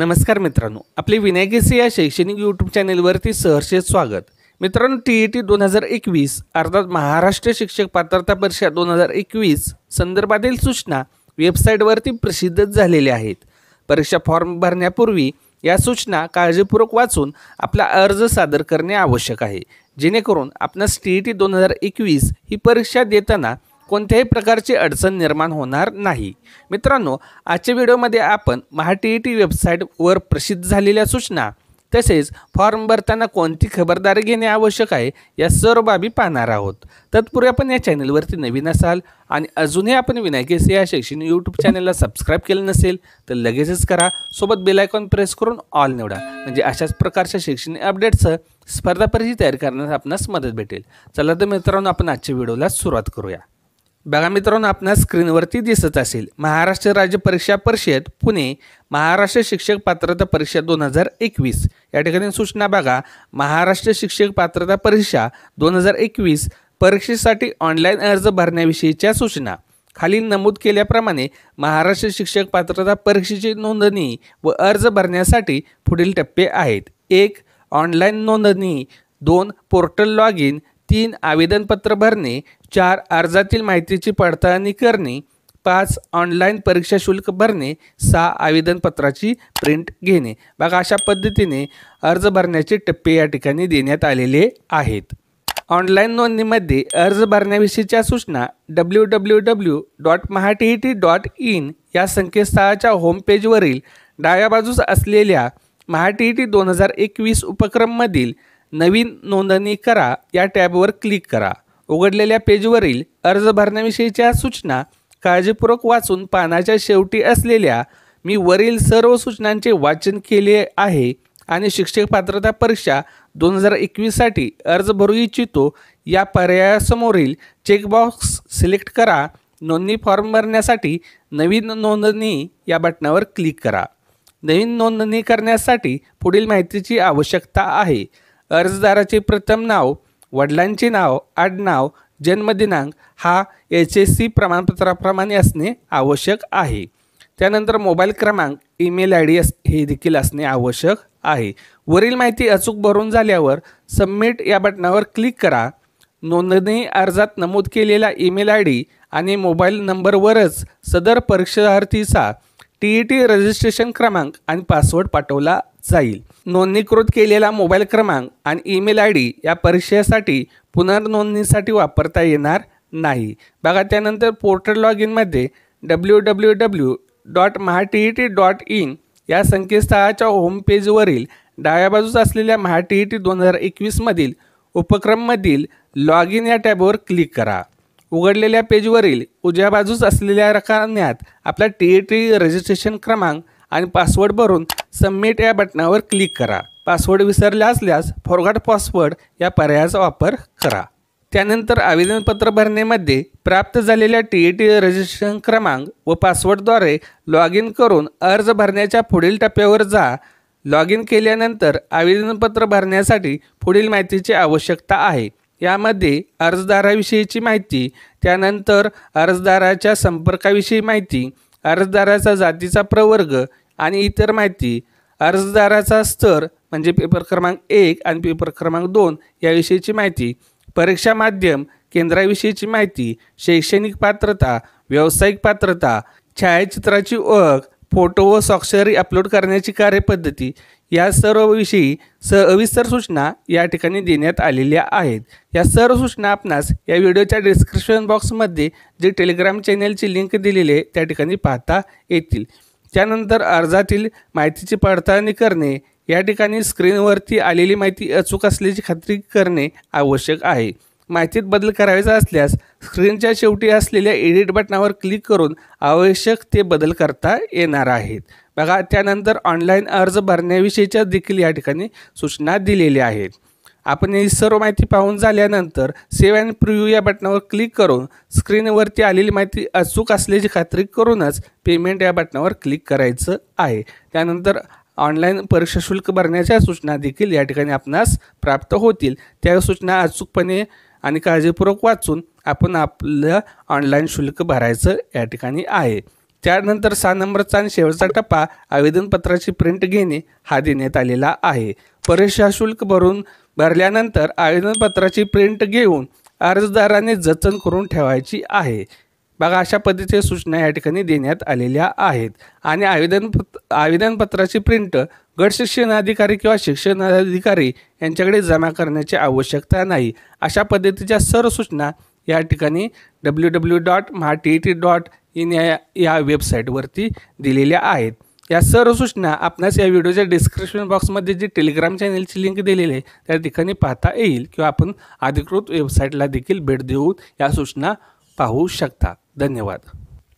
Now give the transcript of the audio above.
नमस्कार मित्रांनो आपले विनायकेसी या शैक्षणिक यूट्यूब चॅनेलवरती सहर्षे स्वागत मित्रांनो टी ई टी दोन हजार एकवीस अर्थात महाराष्ट्र शिक्षक पात्रता परीक्षा दोन हजार एकवीस संदर्भातील सूचना वेबसाईटवरती प्रसिद्ध झालेल्या आहेत परीक्षा फॉर्म भरण्यापूर्वी या सूचना काळजीपूर्वक वाचून आपला अर्ज सादर करणे आवश्यक आहे जेणेकरून आपणास टी ई टी दोन हजार एकवीस ही परीक्षा देताना कोणत्याही प्रकारची अडचण निर्माण होणार नाही मित्रांनो आजच्या व्हिडिओमध्ये आपण महाटी ई टी वेबसाईटवर प्रसिद्ध झालेल्या सूचना तसेच फॉर्म भरताना कोणती खबरदारी घेणे आवश्यक आहे या सर्व बाबी पाहणार आहोत तत्पूर्वी आपण या चॅनलवरती नवीन असाल आणि अजूनही आपण विनायकेस या शैक्षणिक यूट्यूब चॅनलला सबस्क्राईब केलं नसेल तर लगेचच करा सोबत बेलायकॉन प्रेस करून ऑल निवडा म्हणजे अशाच प्रकारच्या शैक्षणिक अपडेट्सचं स्पर्धा परिषद तयार करण्यास आपणास मदत भेटेल चला तर मित्रांनो आपण आजच्या व्हिडिओला सुरुवात करूया बघा मित्रांनो आपल्या स्क्रीनवरती दिसत असेल महाराष्ट्र राज्य परीक्षा परिषद पुणे महाराष्ट्र शिक्षक पात्रता परीक्षा दोन हजार एकवीस या ठिकाणी सूचना बघा महाराष्ट्र शिक्षक पात्रता परीक्षा दोन हजार एकवीस परीक्षेसाठी ऑनलाईन अर्ज भरण्याविषयीच्या सूचना खाली नमूद केल्याप्रमाणे महाराष्ट्र शिक्षक पात्रता परीक्षेची नोंदणी व अर्ज भरण्यासाठी पुढील टप्पे आहेत एक ऑनलाईन नोंदणी दोन पोर्टल लॉग इन तीन आवेदनपत्र भरणे चार अर्जातील माहितीची पडताळणी करणे पाच ऑनलाईन परीक्षा शुल्क भरणे सहा आवेदनपत्राची प्रिंट घेणे बघा अशा पद्धतीने अर्ज भरण्याचे टप्पे या ठिकाणी देण्यात आलेले आहेत ऑनलाईन नोंदणीमध्ये अर्ज भरण्याविषयीच्या सूचना W W W dot Maha T T dot in या संकेतस्थळाच्या होमपेजवरील डाव्या बाजूस असलेल्या महाटी टी दोन हजार एकवीस उपक्रममधील नवीन नोंदणी करा या टॅबवर क्लिक करा उघडलेल्या पेजवरील अर्ज भरण्याविषयीच्या सूचना काळजीपूर्वक वाचून पानाच्या शेवटी असलेल्या मी वरील सर्व सूचनांचे वाचन केले आहे आणि शिक्षक पात्रता परीक्षा दोन हजार एकवीससाठी अर्ज भरू इच्छितो या पर्यायासमोरील चेकबॉक्स सिलेक्ट करा नोंदणी फॉर्म भरण्यासाठी नवीन नोंदणी या बटणावर क्लिक करा नवीन नोंदणी करण्यासाठी पुढील माहितीची आवश्यकता आहे अर्जदाराचे प्रथम नाव वडिलांचे नाव आडनाव जन्मदिनांक हा एच एस सी प्रमाणपत्राप्रमाणे असणे आवश्यक आहे त्यानंतर मोबाईल क्रमांक ईमेल आय डी अस हे देखील असणे आवश्यक आहे वरील माहिती अचूक भरून झाल्यावर सबमिट या बटनावर क्लिक करा नोंदणी अर्जात नमूद केलेला ईमेल आय डी आणि मोबाईल नंबरवरच सदर परीक्षार्थीचा टी ई टी रजिस्ट्रेशन क्रमांक आणि पासवर्ड पाठवला जाईल नोंदणीकृत केलेला मोबाईल क्रमांक आणि ईमेल आय डी या परीक्षेसाठी पुनर्नोंदणीसाठी वापरता येणार नाही बघा त्यानंतर पोर्टल लॉग इनमध्ये W W W dot Maha T E T dot in या संकेतस्थळाच्या होम पेजवरील डाव्या बाजूस असलेल्या महाटी ई टी दोन हजार एकवीसमधील उपक्रममधील लॉग इन या टॅबवर क्लिक करा उघडलेल्या पेजवरील उजव्या बाजूस असलेल्या रकान्यात आपला टी ई टी रजिस्ट्रेशन क्रमांक आणि पासवर्ड भरून सबमिट या बटणावर क्लिक करा पासवर्ड विसरला असल्यास फॉरगॉट पासवर्ड या पर्यायाचा वापर करा त्यानंतर आवेदनपत्र भरणेमध्ये प्राप्त झालेल्या टी ई टी रजिस्ट्रेशन क्रमांक व पासवर्डद्वारे लॉग इन करून अर्ज भरण्याच्या पुढील टप्प्यावर जा लॉग इन केल्यानंतर आवेदनपत्र भरण्यासाठी पुढील माहितीची आवश्यकता आहे यामध्ये अर्जदाराविषयीची माहिती त्यानंतर अर्जदाराच्या संपर्काविषयी माहिती अर्जदाराचा जातीचा प्रवर्ग आणि इतर माहिती अर्जदाराचा स्तर म्हणजे पेपर क्रमांक एक आणि पेपर क्रमांक दोन याविषयीची माहिती परीक्षा माध्यम केंद्राविषयीची माहिती शैक्षणिक पात्रता व्यावसायिक पात्रता छायाचित्राची ओळख फोटो व स्वाक्षरी अपलोड करण्याची कार्यपद्धती या सर्वविषयी सविस्तर सूचना या ठिकाणी देण्यात आलेल्या आहेत या सर्व सूचना आपणास या व्हिडिओच्या डिस्क्रिप्शन बॉक्समध्ये जे टेलिग्राम चॅनलची लिंक दिलेली आहे त्या ठिकाणी पाहता येतील त्यानंतर अर्जातील माहितीची पडताळणी करणे या ठिकाणी स्क्रीनवरती आलेली माहिती अचूक असल्याची खात्री करणे आवश्यक आहे माहितीत बदल करायचा असल्यास स्क्रीनच्या शेवटी असलेल्या एडिट बटनावर क्लिक करून आवश्यक ते बदल करता येणार आहेत बघा त्यानंतर ऑनलाईन अर्ज भरण्याविषयीच्या देखील या ठिकाणी सूचना दिलेल्या आहेत आपण ही सर्व माहिती पाहून झाल्यानंतर सेव्ह अँड प्रिव्ह्यू या बटनावर क्लिक करून स्क्रीनवरती आलेली माहिती अचूक असल्याची खात्री करूनच पेमेंट या बटनावर क्लिक करायचं आहे त्यानंतर ऑनलाईन परीक्षा शुल्क भरण्याच्या सूचना देखील या ठिकाणी आपणास प्राप्त होतील त्या सूचना अचूकपणे आणि काळजीपूर्वक वाचून आपण आपलं ऑनलाईन शुल्क भरायचं या ठिकाणी आहे त्यानंतर सहा नंबरचा आणि शेवटचा टप्पा आवेदनपत्राची प्रिंट घेणे हा देण्यात आलेला आहे परीक्षा शुल्क भरून भरल्यानंतर आवेदनपत्राची प्रिंट घेऊन अर्जदाराने जतन करून ठेवायची आहे बघा अशा पद्धतीच्या सूचना या ठिकाणी देण्यात आलेल्या आहेत आणि आवेदन आवेदनपत्राची प्रिंट गट शिक्षण अधिकारी किंवा शिक्षण अधिकारी यांच्याकडे जमा करण्याची आवश्यकता नाही अशा पद्धतीच्या सर्व सूचना या ठिकाणी W W dot Maha T E T dot in या या वेबसाईटवरती दिलेल्या आहेत या सर्व सूचना आपणास या व्हिडिओच्या डिस्क्रिप्शन बॉक्समध्ये जी टेलिग्राम चॅनेलची लिंक दिलेली आहे त्या ठिकाणी पाहता येईल किंवा आपण अधिकृत वेबसाईटला देखील भेट देऊन या सूचना पाहू शकता धन्यवाद